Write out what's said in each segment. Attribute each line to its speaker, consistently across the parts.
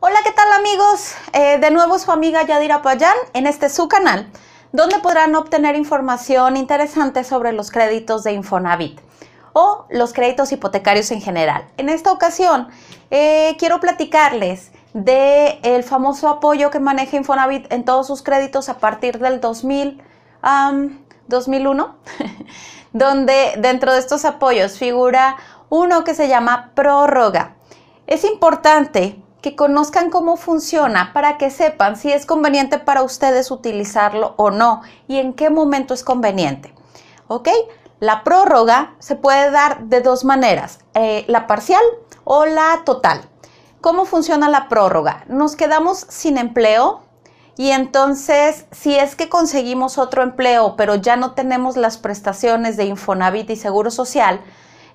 Speaker 1: Hola, ¿qué tal amigos? Eh, de nuevo su amiga Yadira Payán en este su canal, donde podrán obtener información interesante sobre los créditos de Infonavit o los créditos hipotecarios en general. En esta ocasión eh, quiero platicarles del famoso apoyo que maneja Infonavit en todos sus créditos a partir del 2000, 2001, donde dentro de estos apoyos figura uno que se llama prórroga. Es importante que conozcan cómo funciona para que sepan si es conveniente para ustedes utilizarlo o no y en qué momento es conveniente. ¿Ok? La prórroga se puede dar de dos maneras, eh, la parcial o la total. ¿Cómo funciona la prórroga? Nos quedamos sin empleo y entonces si es que conseguimos otro empleo pero ya no tenemos las prestaciones de Infonavit y Seguro Social,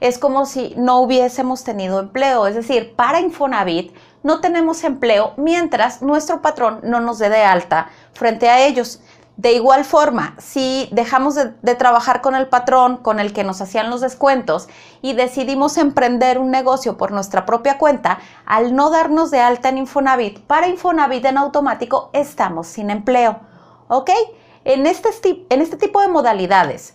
Speaker 1: es como si no hubiésemos tenido empleo. Es decir, para Infonavit no tenemos empleo mientras nuestro patrón no nos dé de alta frente a ellos. De igual forma, si dejamos de, trabajar con el patrón con el que nos hacían los descuentos y decidimos emprender un negocio por nuestra propia cuenta, al no darnos de alta en Infonavit, para Infonavit en automático estamos sin empleo. ¿Ok? En este en este tipo de modalidades,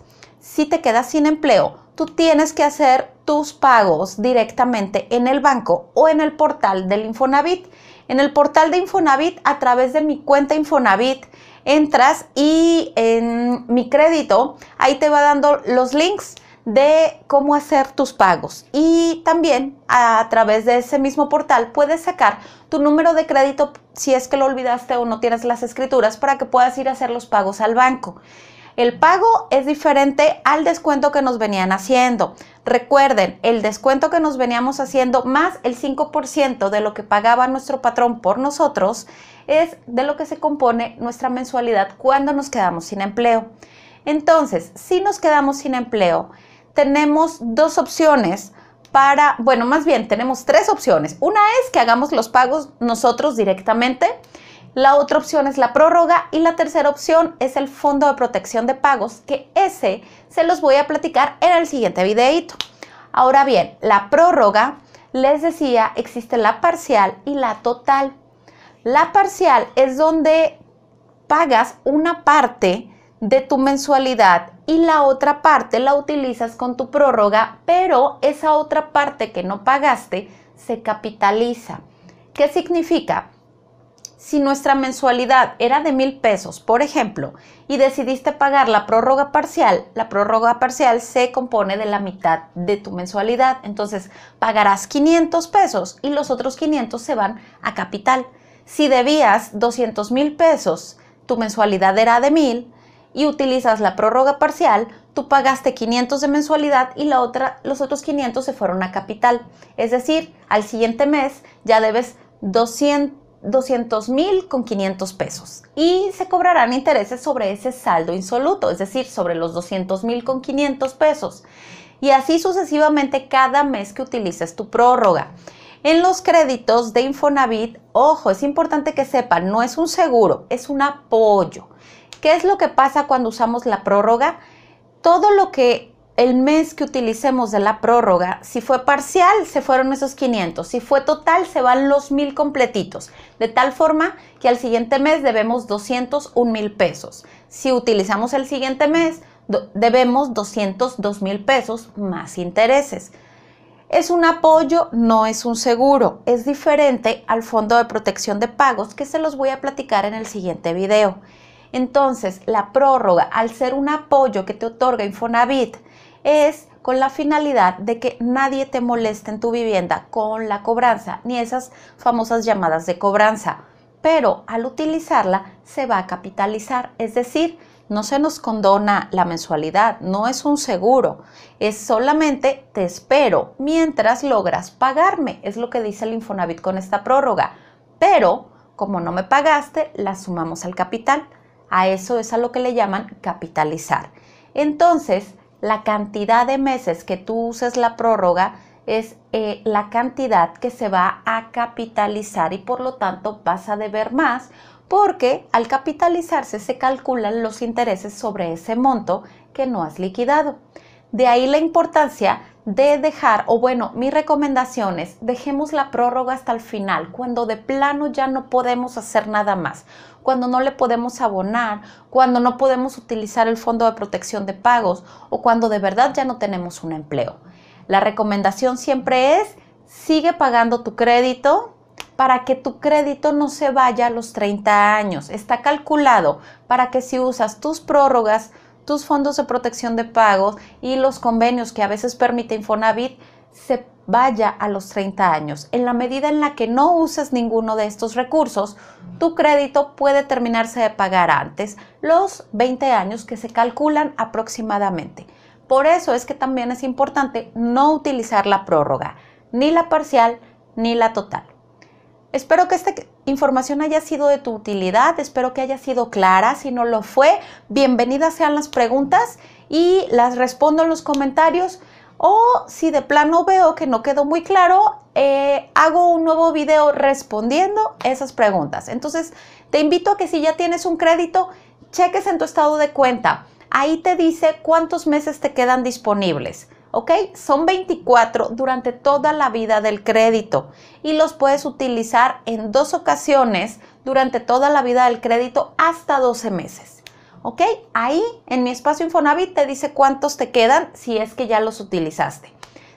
Speaker 1: si te quedas sin empleo, tú tienes que hacer tus pagos directamente en el banco o en el portal del Infonavit. En el portal de Infonavit, a través de mi cuenta Infonavit, entras y en mi crédito, ahí te va dando los links de cómo hacer tus pagos. Y también a través de ese mismo portal puedes sacar tu número de crédito si es que lo olvidaste o no tienes las escrituras para que puedas ir a hacer los pagos al banco. El pago es diferente al descuento que nos venían haciendo. Recuerden, el descuento que nos veníamos haciendo más el 5% de lo que pagaba nuestro patrón por nosotros es de lo que se compone nuestra mensualidad cuando nos quedamos sin empleo. Entonces, si nos quedamos sin empleo, tenemos dos opciones para, bueno, más bien tenemos tres opciones. Una es que hagamos los pagos nosotros directamente. La otra opción es la prórroga y la tercera opción es el fondo de protección de pagos, que ese se los voy a platicar en el siguiente videito. Ahora bien, la prórroga, les decía, existe la parcial y la total. La parcial es donde pagas una parte de tu mensualidad y la otra parte la utilizas con tu prórroga, pero esa otra parte que no pagaste se capitaliza. ¿Qué significa? si nuestra mensualidad era de mil pesos, por ejemplo, y decidiste pagar la prórroga parcial, la prórroga parcial se compone de la mitad de tu mensualidad. Entonces pagarás 500 pesos y los otros 500 se van a capital. Si debías 200 mil pesos, tu mensualidad era de mil y utilizas la prórroga parcial, tú pagaste 500 de mensualidad y la otra, los otros 500 se fueron a capital. Es decir, al siguiente mes ya debes 200 200 mil con 500 pesos y se cobrarán intereses sobre ese saldo insoluto, es decir, sobre los 200 mil con 500 pesos. Y así sucesivamente cada mes que utilices tu prórroga. En los créditos de Infonavit, ojo, es importante que sepan, no es un seguro, es un apoyo. ¿Qué es lo que pasa cuando usamos la prórroga? Todo lo que el mes que utilicemos de la prórroga, si fue parcial, se fueron esos 500, si fue total, se van los 1000 completitos, de tal forma que al siguiente mes debemos 201 mil pesos. Si utilizamos el siguiente mes, debemos 202 mil pesos más intereses. Es un apoyo, no es un seguro. Es diferente al Fondo de Protección de Pagos que se los voy a platicar en el siguiente video. Entonces, la prórroga, al ser un apoyo que te otorga Infonavit, es con la finalidad de que nadie te moleste en tu vivienda con la cobranza, ni esas famosas llamadas de cobranza. Pero al utilizarla se va a capitalizar, es decir, no se nos condona la mensualidad, no es un seguro, es solamente te espero mientras logras pagarme, es lo que dice el Infonavit con esta prórroga. Pero, como no me pagaste, la sumamos al capital. A eso es a lo que le llaman capitalizar. Entonces, la cantidad de meses que tú uses la prórroga es eh, la cantidad que se va a capitalizar y por lo tanto vas a deber más porque al capitalizarse se calculan los intereses sobre ese monto que no has liquidado. De ahí la importancia de dejar, o bueno, mi recomendación es, dejemos la prórroga hasta el final, cuando de plano ya no podemos hacer nada más, cuando no le podemos abonar, cuando no podemos utilizar el fondo de protección de pagos o cuando de verdad ya no tenemos un empleo. La recomendación siempre es, sigue pagando tu crédito, para que tu crédito no se vaya a los 30 años. Está calculado para que si usas tus prórrogas, tus fondos de protección de pagos y los convenios que a veces permite Infonavit se vaya a los 30 años. En la medida en la que no uses ninguno de estos recursos, tu crédito puede terminarse de pagar antes los 20 años que se calculan aproximadamente. Por eso es que también es importante no utilizar la prórroga, ni la parcial ni la total. Espero que esta información haya sido de tu utilidad, espero que haya sido clara. Si no lo fue, bienvenidas sean las preguntas y las respondo en los comentarios. O si de plano veo que no quedó muy claro, eh, hago un nuevo video respondiendo esas preguntas. Entonces, te invito a que si ya tienes un crédito, cheques en tu estado de cuenta. Ahí te dice cuántos meses te quedan disponibles. ¿ok? Son 24 durante toda la vida del crédito y los puedes utilizar en dos ocasiones durante toda la vida del crédito hasta 12 meses. ¿Ok? Ahí en mi espacio Infonavit te dice cuántos te quedan si es que ya los utilizaste.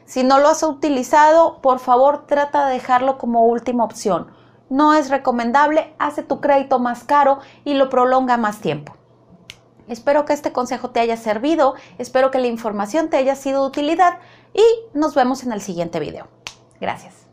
Speaker 1: Si no lo has utilizado, por favor trata de dejarlo como última opción. No es recomendable, hace tu crédito más caro y lo prolonga más tiempo. Espero que este consejo te haya servido, espero que la información te haya sido de utilidad y nos vemos en el siguiente video. Gracias.